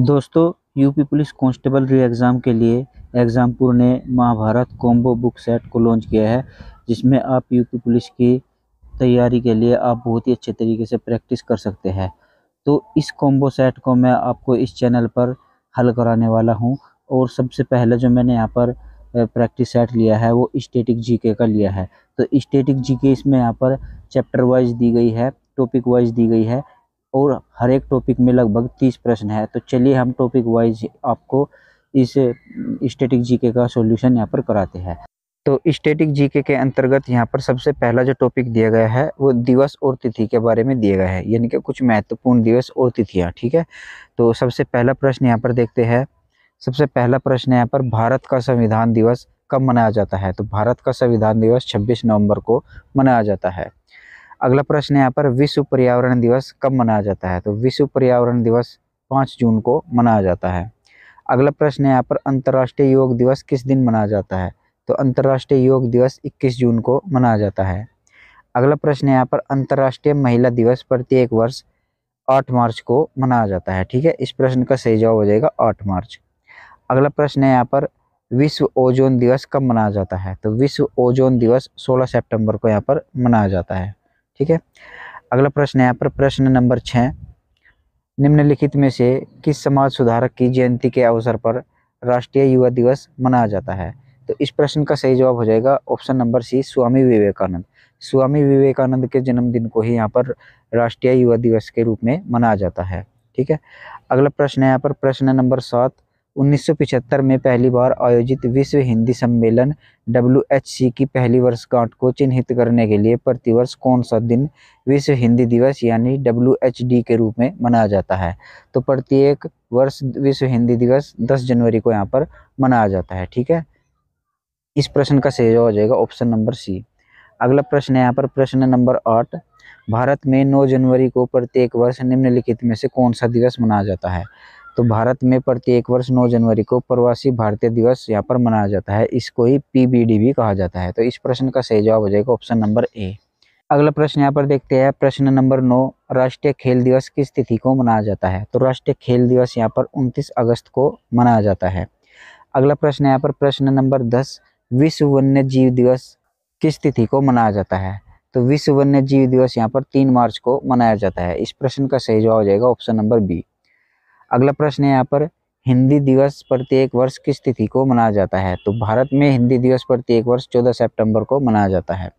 दोस्तों UP police constable re exam के लिए एग्ज़ामपुर ने महाभारत कॉम्बो बुक सेट को लॉन्च किया है जिसमें आप यूपी पुलिस की तैयारी के लिए आप बहुत ही अच्छे तरीके से प्रैक्टिस कर सकते हैं तो इस कॉम्बो सेट को मैं आपको इस चैनल पर हल कराने वाला हूं और सबसे पहले जो मैंने यहाँ पर प्रैक्टिस सेट लिया है वो स्टेटिक जी का लिया है तो स्टेटिक जी इसमें यहाँ पर चैप्टर वाइज दी गई है टॉपिक वाइज दी गई है और हर एक टॉपिक में लगभग तीस प्रश्न है तो चलिए हम टॉपिक वाइज आपको इस स्टेटिक जीके का सॉल्यूशन यहाँ पर कराते हैं तो स्टेटिक जीके के अंतर्गत यहाँ पर सबसे पहला जो टॉपिक दिया गया है वो दिवस और तिथि के बारे में दिया गया है यानी कि कुछ महत्वपूर्ण दिवस और तिथियाँ ठीक है तो सबसे पहला प्रश्न यहाँ पर देखते हैं सबसे पहला प्रश्न यहाँ पर भारत का संविधान दिवस कब मनाया जाता है तो भारत का संविधान दिवस 26 नवंबर को मनाया जाता है अगला प्रश्न यहाँ पर विश्व पर्यावरण दिवस कब मनाया जाता है तो विश्व पर्यावरण दिवस पाँच जून को मनाया जाता है अगला प्रश्न यहाँ पर अंतर्राष्ट्रीय योग दिवस किस दिन मनाया जाता है तो अंतर्राष्ट्रीय योग दिवस 21 जून को मनाया जाता है अगला प्रश्न यहाँ पर अंतर्राष्ट्रीय महिला दिवस प्रत्येक वर्ष 8 मार्च को मनाया जाता है ठीक है इस प्रश्न का सही जवाब हो जाएगा 8 मार्च अगला प्रश्न है यहाँ पर विश्व ओजोन दिवस कब मनाया जाता है तो विश्व ओजोन दिवस 16 सितंबर को यहाँ पर मनाया जाता है ठीक है अगला प्रश्न है यहाँ पर प्रश्न नंबर छः निम्नलिखित में से किस समाज सुधारक की जयंती के अवसर पर राष्ट्रीय युवा दिवस मनाया जाता है तो इस प्रश्न का सही जवाब हो जाएगा option number C Swami Vivekananda Swami Vivekananda के जन्मदिन को ही यहाँ पर राष्ट्रीय युवा दिवस के रूप में मनाया जाता है ठीक है अगला प्रश्न है यहाँ पर प्रश्न नंबर सात 1975 में पहली बार आयोजित विश्व हिंदी सम्मेलन डब्ल्यू की पहली वर्षगांठ को चिन्हित करने के लिए प्रतिवर्ष कौन सा दिन विश्व हिंदी दिवस यानी डब्ल्यू के रूप में मनाया जाता है तो प्रत्येक वर्ष विश्व हिंदी दिवस 10 जनवरी को यहाँ पर मनाया जाता है ठीक है इस प्रश्न का सही हो जाएगा ऑप्शन नंबर सी अगला प्रश्न है यहाँ पर प्रश्न नंबर आठ भारत में 9 जनवरी को प्रत्येक वर्ष निम्नलिखित में से कौन सा दिवस मनाया जाता है तो भारत में प्रत्येक वर्ष 9 जनवरी को प्रवासी भारतीय दिवस यहाँ पर मनाया जाता है इसको ही पी भी कहा जाता है तो इस प्रश्न का सही जवाब हो जाएगा ऑप्शन नंबर ए अगला प्रश्न यहाँ पर देखते हैं प्रश्न नंबर नौ राष्ट्रीय खेल दिवस किस तिथि को मनाया जाता है तो राष्ट्रीय खेल दिवस यहाँ पर उनतीस अगस्त को मनाया जाता है अगला प्रश्न यहाँ पर प्रश्न नंबर दस विश्व वन्य जीव दिवस किस तिथि को मनाया जाता है तो विश्व वन्य जीव दिवस यहाँ पर तीन मार्च को मनाया जाता है इस प्रश्न का सही जवाब हो जाएगा ऑप्शन नंबर बी अगला प्रश्न है यहाँ पर हिंदी दिवस प्रत्येक वर्ष किस तिथि को मनाया जाता है तो भारत में हिंदी दिवस प्रत्येक वर्ष 14 सितंबर को मनाया जाता है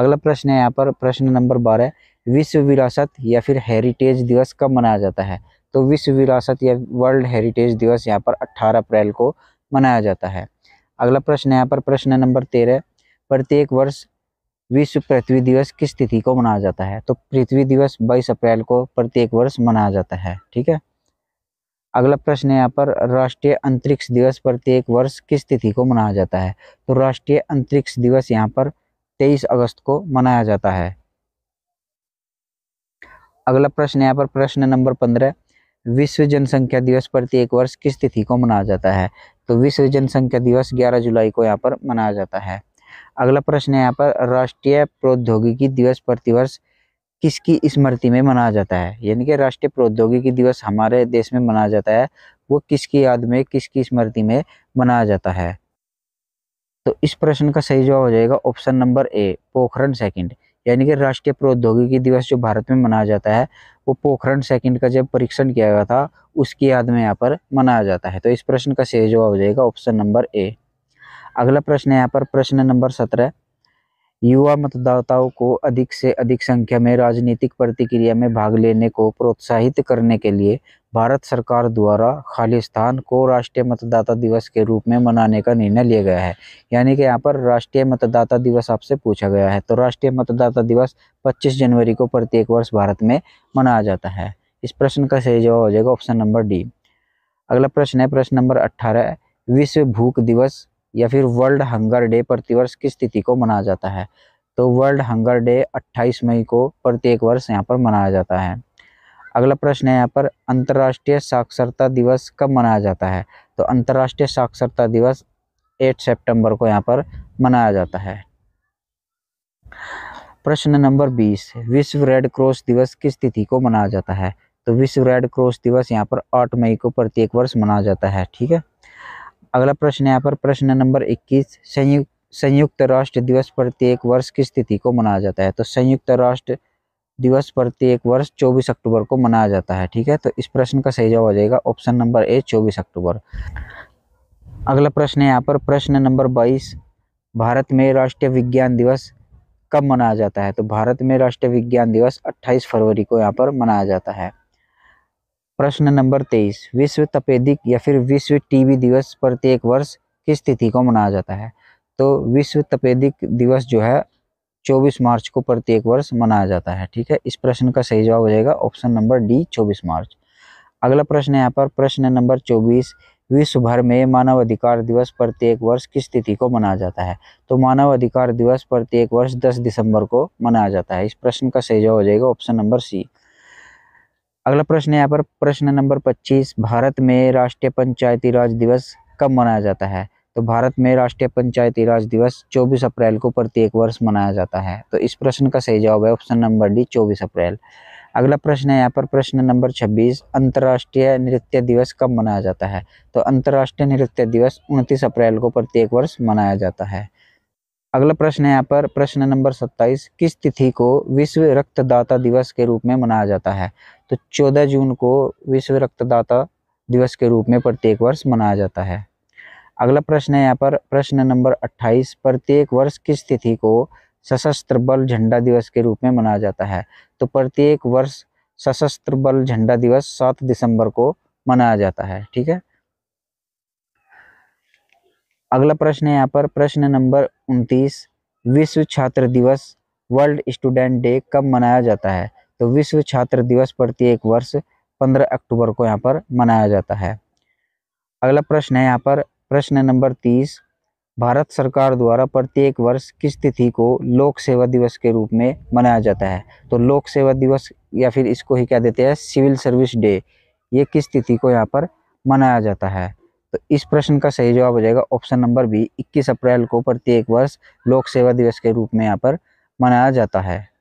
अगला प्रश्न है यहाँ पर प्रश्न नंबर बारह विश्व विरासत या फिर हेरिटेज दिवस कब मनाया जाता है तो विश्व विरासत या वर्ल्ड हेरिटेज दिवस यहाँ पर 18 अप्रैल को मनाया जाता है अगला प्रश्न यहाँ पर प्रश्न नंबर तेरह प्रत्येक वर्ष विश्व पृथ्वी दिवस किस तिथि को मनाया जाता है तो पृथ्वी दिवस बाईस अप्रैल को प्रत्येक वर्ष मनाया जाता है ठीक है अगला प्रश्न यहाँ पर राष्ट्रीय अंतरिक्ष दिवस प्रत्येक वर्ष किस तिथि को मनाया जाता है तो राष्ट्रीय अंतरिक्ष दिवस यहाँ पर तेईस अगस्त को मनाया जाता है अगला प्रश्न यहाँ पर प्रश्न नंबर पंद्रह विश्व जनसंख्या दिवस प्रत्येक वर्ष किस तिथि को मनाया जाता है तो विश्व जनसंख्या दिवस ग्यारह जुलाई को यहाँ पर मनाया जाता है अगला प्रश्न यहाँ पर राष्ट्रीय प्रौद्योगिकी दिवस प्रतिवर्ष किसकी स्मृति में मनाया जाता है यानी कि राष्ट्रीय प्रौद्योगिकी दिवस हमारे देश में मनाया जाता है वो किसकी याद में किसकी स्मृति में मनाया जाता है तो इस प्रश्न का सही जवाब हो जाएगा option number A Pokhran second यानी कि राष्ट्रीय प्रौद्योगिकी दिवस जो भारत में मनाया जाता है वो पोखरण सेकंड का जब परीक्षण किया गया था उसकी याद में यहाँ पर मनाया जाता है तो इस प्रश्न का सही जवाब हो जाएगा ऑप्शन नंबर ए अगला प्रश्न है यहाँ पर प्रश्न नंबर सत्रह युवा मतदाताओं को अधिक से अधिक संख्या में राजनीतिक प्रतिक्रिया में भाग लेने को प्रोत्साहित करने के लिए भारत सरकार द्वारा खालिस्तान को राष्ट्रीय मतदाता दिवस के रूप में मनाने का निर्णय लिया गया है यानी कि यहाँ पर राष्ट्रीय मतदाता दिवस आपसे पूछा गया है तो राष्ट्रीय मतदाता दिवस 25 जनवरी को प्रत्येक वर्ष भारत में मनाया जाता है इस प्रश्न का सही जवाब हो जाएगा ऑप्शन नंबर डी अगला प्रश्न है प्रश्न नंबर अट्ठारह विश्व भूख दिवस या फिर वर्ल्ड हंगर डे प्रतिवर्ष किस तिथि को मनाया जाता है तो वर्ल्ड हंगर डे 28 मई को प्रत्येक वर्ष यहाँ पर मनाया जाता है अगला प्रश्न है यहाँ पर अंतर्राष्ट्रीय साक्षरता दिवस कब मनाया जाता है तो अंतर्राष्ट्रीय साक्षरता दिवस 8 सितंबर को यहाँ पर मनाया जाता है प्रश्न नंबर 20 विश्व रेड क्रॉस दिवस किस तिथि को मनाया जाता है तो विश्व रेड क्रॉस दिवस यहाँ पर आठ मई को प्रत्येक वर्ष मनाया जाता है ठीक है अगला प्रश्न यहाँ पर प्रश्न नंबर इक्कीस संयुक्त संयुक्त राष्ट्र दिवस प्रत्येक वर्ष किस तिथि को मनाया जाता है तो संयुक्त राष्ट्र दिवस प्रत्येक वर्ष 24 अक्टूबर को मनाया जाता है ठीक है तो इस प्रश्न का सही जवाब हो जाएगा ऑप्शन नंबर ए 24 अक्टूबर अगला प्रश्न है यहाँ पर प्रश्न नंबर 22 भारत में राष्ट्रीय विज्ञान दिवस कब मनाया जाता है तो भारत में राष्ट्रीय विज्ञान दिवस अट्ठाईस फरवरी को यहाँ पर मनाया जाता है प्रश्न नंबर तेईस विश्व तपेदिक या फिर विश्व टीबी दिवस प्रत्येक वर्ष किस तिथि को मनाया जाता है तो विश्व तपेदिक दिवस जो है 24 मार्च को प्रत्येक वर्ष मनाया जाता है ठीक है इस प्रश्न का सही जवाब हो जाएगा ऑप्शन नंबर डी 24 मार्च अगला प्रश्न यहाँ पर प्रश्न नंबर 24 विश्व भर में मानव अधिकार दिवस प्रत्येक वर्ष किस तिथि को मनाया जाता है तो मानव अधिकार दिवस प्रत्येक वर्ष 10 दिसंबर को मनाया जाता है इस प्रश्न का सही जवाब हो जाएगा ऑप्शन नंबर सी अगला प्रश्न है यहाँ पर प्रश्न नंबर 25 भारत में राष्ट्रीय पंचायती राज दिवस कब मनाया जाता है तो भारत में राष्ट्रीय पंचायती राज दिवस 24 अप्रैल को प्रत्येक वर्ष मनाया जाता है तो इस प्रश्न का सही जवाब है ऑप्शन नंबर डी 24 अप्रैल अगला प्रश्न है यहाँ पर प्रश्न नंबर 26 अंतर्राष्ट्रीय नृत्य दिवस कब मनाया जाता है तो अंतर्राष्ट्रीय नृत्य दिवस उनतीस अप्रैल को प्रत्येक वर्ष मनाया जाता है अगला प्रश्न है यहाँ पर प्रश्न नंबर 27 किस तिथि को विश्व रक्तदाता दिवस के रूप में मनाया जाता है तो 14 जून को विश्व रक्तदाता दिवस के रूप में प्रत्येक वर्ष मनाया जाता है अगला प्रश्न है यहाँ पर प्रश्न नंबर 28 प्रत्येक वर्ष किस तिथि को सशस्त्र बल झंडा दिवस के रूप में मनाया जाता है तो प्रत्येक वर्ष सशस्त्र बल झंडा दिवस सात दिसंबर को मनाया जाता है ठीक है अगला प्रश्न है यहाँ पर प्रश्न नंबर उन्तीस विश्व छात्र दिवस वर्ल्ड स्टूडेंट डे कब मनाया जाता है तो विश्व छात्र दिवस प्रत्येक वर्ष पंद्रह अक्टूबर को यहाँ पर मनाया जाता है अगला प्रश्न है यहाँ पर प्रश्न नंबर तीस भारत सरकार द्वारा प्रत्येक वर्ष किस तिथि को लोक सेवा दिवस के रूप में मनाया जाता है तो लोक सेवा दिवस या फिर इसको ही क्या देते हैं सिविल सर्विस डे ये किस तिथि को यहाँ पर मनाया जाता है तो इस प्रश्न का सही जवाब हो जाएगा ऑप्शन नंबर बी 21 अप्रैल को प्रत्येक वर्ष लोक सेवा दिवस के रूप में यहाँ पर मनाया जाता है